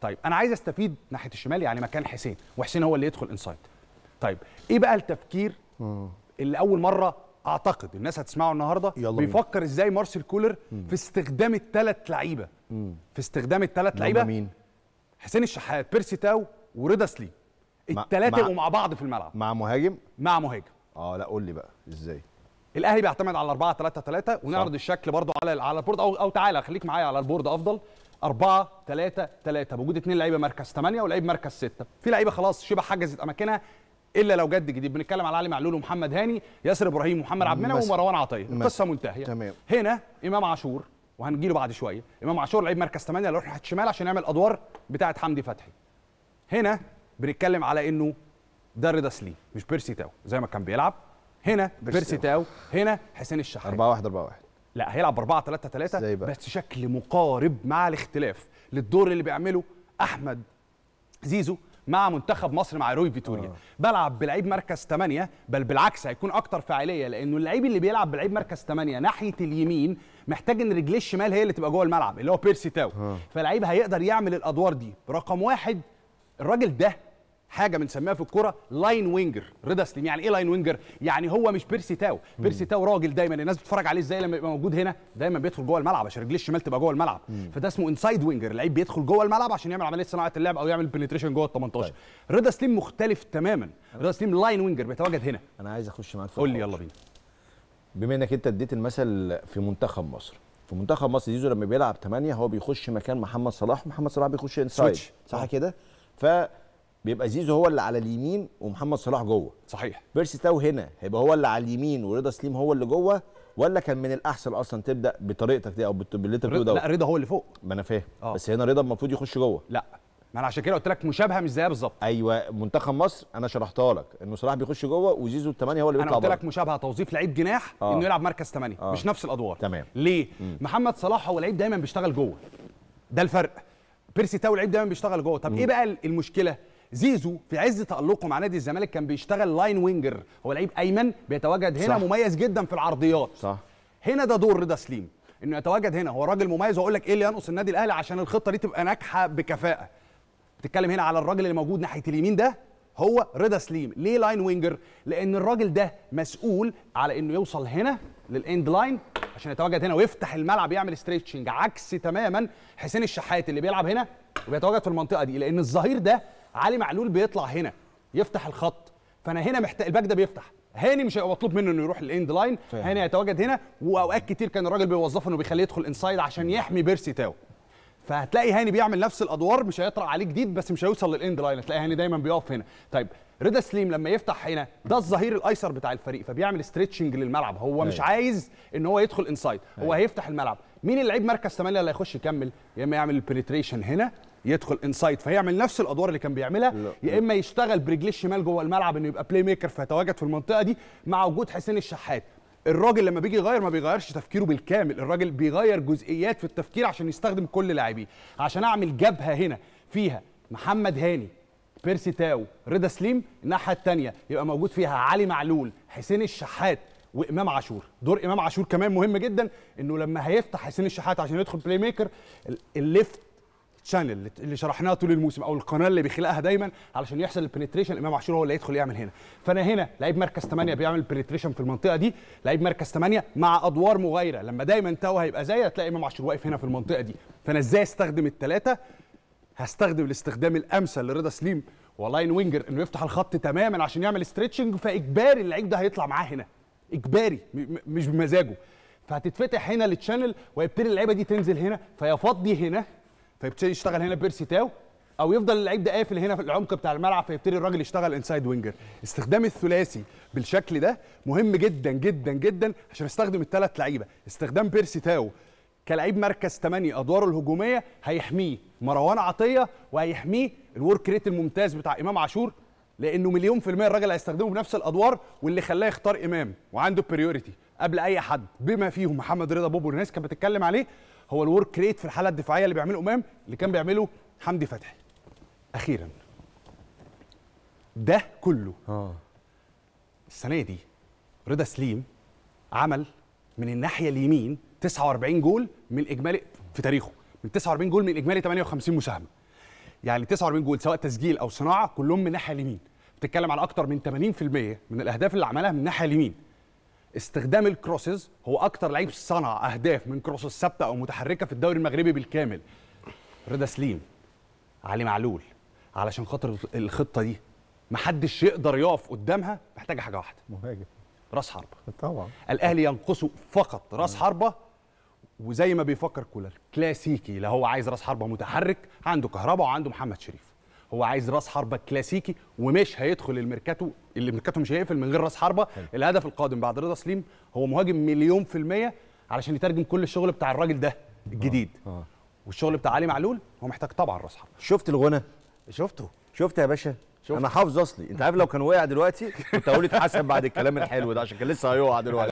طيب انا عايز استفيد ناحيه الشمال يعني مكان حسين وحسين هو اللي يدخل انسايد طيب ايه بقى التفكير اللي اول مره اعتقد الناس هتسمعه النهارده يلا بيفكر مين. ازاي مارسيل كولر مم. في استخدام الثلاث لعيبه في استخدام الثلاث لعيبه مين حسين الشحات بيرسي تاو ورضا سليم الثلاثه ومع بعض في الملعب مع مهاجم مع مهاجم اه لا قول لي بقى ازاي الاهلي بيعتمد على 4 3 3 ونعرض صح. الشكل برضو على على البورد او او تعالى خليك معايا على البورد افضل 4 3 3 بوجود اثنين لعيبه مركز 8 ولعيب مركز 6 في لعيبه خلاص شبه حجزت اماكنها الا لو جد جديد بنتكلم على علي معلول ومحمد هاني ياسر ابراهيم ومحمد عبد المنعم ومروان عطيه القصه منتهيه تمام. هنا امام عاشور وهنجي له بعد شويه امام عاشور لعيب مركز 8 لو ناحيه الشمال عشان يعمل ادوار بتاعه حمدي فتحي هنا بنتكلم على انه ده رضا سليم مش بيرسي تاو زي ما كان بيلعب هنا بيرسي تاو هنا حسين الشحات 4 1 4 1 لا هيلعب 4 3 3 بس شكل مقارب مع الاختلاف للدور اللي بيعمله احمد زيزو مع منتخب مصر مع روي فيتوريا آه. بلعب بلعيب مركز 8 بل بالعكس هيكون اكتر فاعليه لانه اللعيب اللي بيلعب بلعيب مركز 8 ناحيه اليمين محتاج ان رجليه الشمال هي اللي تبقى جوه الملعب اللي هو بيرسي تاو آه. فلعيب هيقدر يعمل الادوار دي رقم واحد الراجل ده حاجه بنسميها في الكوره لاين وينجر رضا سليم يعني ايه لاين وينجر يعني هو مش بيرسي تاو بيرسي تاو راجل دايما الناس بتتفرج عليه ازاي لما يبقى موجود هنا دايما بيدخل جوه الملعب عشان رجليه الشمال تبقى جوه الملعب مم. فده اسمه انسايد وينجر لعيب بيدخل جوه الملعب عشان يعمل عمليه صناعه اللعب او يعمل بنتريشن جوه ال 18 طيب. رضا سليم مختلف تماما رضا سليم لاين وينجر بيتواجد هنا انا عايز اخش معاك قول لي يلا بينا بما انك انت اديت المثل في منتخب مصر في منتخب مصر زيزو لما بيلعب 8 هو بيخش مكان محمد صلاح محمد صلاح بيخش انسايد صح آه. كده ف بيبقى زيزو هو اللي على اليمين ومحمد صلاح جوه صحيح بيرسي تاو هنا هيبقى هو اللي على اليمين ورضا سليم هو اللي جوه ولا كان من الاحسن اصلا تبدا بطريقتك دي او باللي انت بتقوله لا رضا هو اللي فوق ما انا فاهم آه. بس هنا رضا المفروض يخش جوه لا ما انا عشان كده قلت لك مشابهه مش زيها بالظبط ايوه منتخب مصر انا شرحتها لك انه صلاح بيخش جوه وزيزو الثمانيه هو اللي بيطلع انا قلت لك مشابهه توظيف لعيب جناح آه. انه يلعب مركز ثمانيه آه. مش نفس الادوار تمام ليه؟ م. محمد صلاح هو لعيب دايما بيشتغل جوه ده الفرق بيرسي تاو لعيب دايما بيشتغل جوه طب م. ايه بقى المشكله؟ زيزو في عز تألقه مع نادي الزمالك كان بيشتغل لاين وينجر هو لعيب ايمن بيتواجد هنا صح. مميز جدا في العرضيات صح هنا ده دور رضا سليم انه يتواجد هنا هو راجل مميز واقول لك ايه اللي ينقص النادي الاهلي عشان الخطه دي تبقى ناجحه بكفاءه بتتكلم هنا على الراجل اللي موجود ناحيه اليمين ده هو رضا سليم ليه لاين وينجر لان الراجل ده مسؤول على انه يوصل هنا للاند لاين عشان يتواجد هنا ويفتح الملعب يعمل ستريتشنج عكس تماما حسين الشحات اللي بيلعب هنا وبيتواجد في المنطقه دي لان الظهير ده علي معلول بيطلع هنا يفتح الخط فانا هنا محتاج الباك ده بيفتح هاني مش هيبقى مطلوب منه انه يروح الاند لاين هاني هيتواجد هنا واوقات كتير كان الراجل بيوظفه انه بيخليه يدخل انسايد عشان يحمي بيرسي تاو فهتلاقي هاني بيعمل نفس الادوار مش هيطرق عليه جديد بس مش هيوصل للاند لاين هتلاقي هاني دايما بيقف هنا طيب رضا سليم لما يفتح هنا ده الظهير الايسر بتاع الفريق فبيعمل ستريتشنج للملعب هو هي. مش أيوه. عايز ان هو يدخل انسايد هو أيوه. هيفتح الملعب مين اللعيب مركز 8 اللي هيخش يكمل يا اما يعمل البنتريشن هنا يدخل انسايد فيعمل نفس الادوار اللي كان بيعملها لا. يا اما يشتغل برجليه الشمال جوه الملعب انه يبقى بلاي ميكر فيتواجد في المنطقه دي مع وجود حسين الشحات الراجل لما بيجي يغير ما بيغيرش تفكيره بالكامل الراجل بيغير جزئيات في التفكير عشان يستخدم كل لاعبيه عشان اعمل جبهه هنا فيها محمد هاني بيرسي تاو رضا سليم الناحيه الثانيه يبقى موجود فيها علي معلول حسين الشحات وامام عاشور دور امام عاشور كمان مهم جدا انه لما هيفتح حسين الشحات عشان يدخل بلاي ميكر الليفت التشانل اللي شرحناها طول الموسم او القناه اللي بيخلقها دايما علشان يحصل البنتريشن امام عاشور هو اللي يدخل يعمل هنا فانا هنا لعيب مركز 8 بيعمل بنتريشن في المنطقه دي لعيب مركز 8 مع ادوار مغايره لما دايما تاو هيبقى زي هتلاقي امام عاشور واقف هنا في المنطقه دي فانا ازاي استخدم الثلاثه هستخدم الاستخدام الامثل لرضا سليم ولاين وينجر انه يفتح الخط تماما عشان يعمل ستريتشنج فاجباري اللعيب ده هيطلع معاه هنا اجباري مش بمزاجه فهتتفتح هنا للشانل ويبتدي اللعيبه دي تنزل هنا فيفضي هنا فيبتدي يشتغل هنا بيرسي تاو او يفضل اللعيب ده قافل هنا في العمق بتاع الملعب فيبتدي الراجل يشتغل انسايد وينجر استخدام الثلاثي بالشكل ده مهم جدا جدا جدا عشان استخدم الثلاث لعيبه استخدام بيرسي تاو كلاعب مركز 8 ادواره الهجوميه هيحميه مروان عطيه وهيحميه الورك ريت الممتاز بتاع امام عاشور لانه مليون في الميه الراجل هيستخدمه بنفس الادوار واللي خلاه يختار امام وعنده بريوريتي قبل اي حد بما فيهم محمد رضا بوبو الناس كانت بتتكلم عليه هو الورك ريت في الحاله الدفاعيه اللي بيعمله امام اللي كان بيعمله حمدي فتحي اخيرا ده كله اه السنه دي رضا سليم عمل من الناحيه اليمين 49 جول من اجمالي في تاريخه من 49 جول من اجمالي 58 مساهمه يعني 49 جول سواء تسجيل او صناعه كلهم من الناحيه اليمين بتتكلم على اكتر من 80% من الاهداف اللي عملها من الناحيه اليمين استخدام الكروسز هو اكتر لعيب صنع اهداف من كروسز ثابته او متحركه في الدوري المغربي بالكامل رضا سليم علي معلول علشان خاطر الخطه دي محدش يقدر يقف قدامها محتاجه حاجه واحده مهاجم راس حربه طبعا الاهلي ينقصه فقط راس حربه وزي ما بيفكر كولر كلاسيكي لا هو عايز راس حربه متحرك عنده كهربا وعنده محمد شريف هو عايز راس حربه كلاسيكي ومش هيدخل الميركاتو اللي الميركاتو مش هيقفل من غير راس حربه حلو. الهدف القادم بعد رضا سليم هو مهاجم مليون في الميه علشان يترجم كل الشغل بتاع الراجل ده الجديد آه. آه. والشغل بتاع علي معلول هو محتاج طبعا راس حربه شفت الغنى شفته شفت يا باشا شفت. انا حافظ اصلي انت عارف لو كان وقع دلوقتي كنت هقول اتحسن بعد الكلام الحلو ده عشان كان لسه هيقع دلوقتي